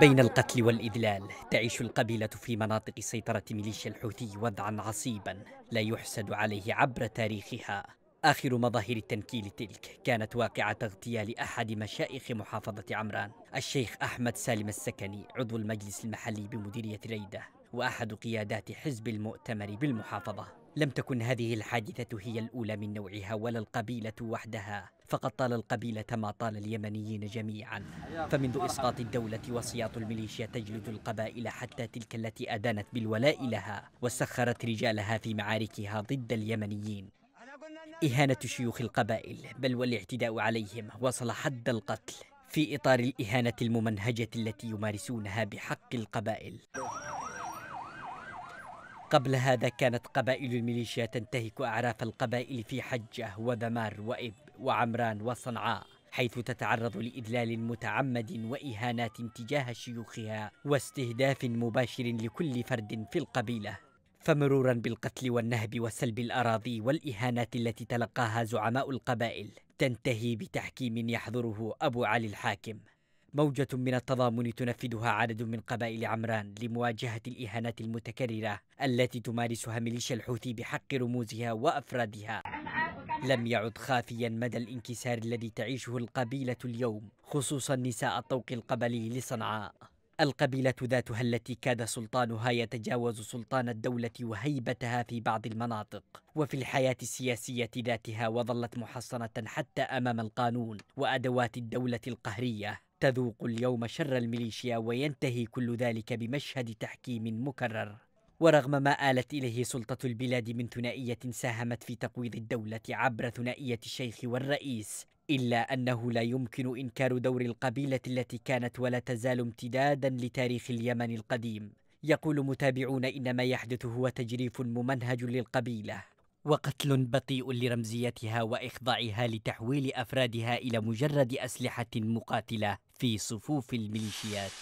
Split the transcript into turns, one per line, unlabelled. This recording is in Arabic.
بين القتل والإذلال تعيش القبيلة في مناطق سيطرة ميليشيا الحوثي وضعا عصيبا لا يحسد عليه عبر تاريخها آخر مظاهر التنكيل تلك كانت واقعة اغتيال أحد مشائخ محافظة عمران الشيخ أحمد سالم السكني عضو المجلس المحلي بمديرية ريدة وأحد قيادات حزب المؤتمر بالمحافظة لم تكن هذه الحادثة هي الأولى من نوعها ولا القبيلة وحدها فقد طال القبيلة ما طال اليمنيين جميعا فمنذ إسقاط الدولة وسياط الميليشيا تجلد القبائل حتى تلك التي أدانت بالولاء لها وسخرت رجالها في معاركها ضد اليمنيين إهانة شيوخ القبائل بل والاعتداء عليهم وصل حد القتل في إطار الإهانة الممنهجة التي يمارسونها بحق القبائل قبل هذا كانت قبائل الميليشيا تنتهك أعراف القبائل في حجة وذمار وإب وعمران وصنعاء حيث تتعرض لإذلال متعمد وإهانات تجاه شيوخها واستهداف مباشر لكل فرد في القبيلة فمرورا بالقتل والنهب وسلب الأراضي والإهانات التي تلقاها زعماء القبائل تنتهي بتحكيم يحضره أبو علي الحاكم موجة من التضامن تنفذها عدد من قبائل عمران لمواجهة الإهانات المتكررة التي تمارسها ميليشيا الحوثي بحق رموزها وأفرادها لم يعد خافيا مدى الانكسار الذي تعيشه القبيلة اليوم خصوصا نساء الطوق القبلي لصنعاء القبيلة ذاتها التي كاد سلطانها يتجاوز سلطان الدولة وهيبتها في بعض المناطق وفي الحياة السياسية ذاتها وظلت محصنة حتى أمام القانون وأدوات الدولة القهرية تذوق اليوم شر الميليشيا وينتهي كل ذلك بمشهد تحكيم مكرر ورغم ما آلت إليه سلطة البلاد من ثنائية ساهمت في تقويض الدولة عبر ثنائية الشيخ والرئيس إلا أنه لا يمكن إنكار دور القبيلة التي كانت ولا تزال امتدادا لتاريخ اليمن القديم يقول متابعون إن ما يحدث هو تجريف ممنهج للقبيلة وقتل بطيء لرمزيتها وإخضاعها لتحويل أفرادها إلى مجرد أسلحة مقاتلة في صفوف الميليشيات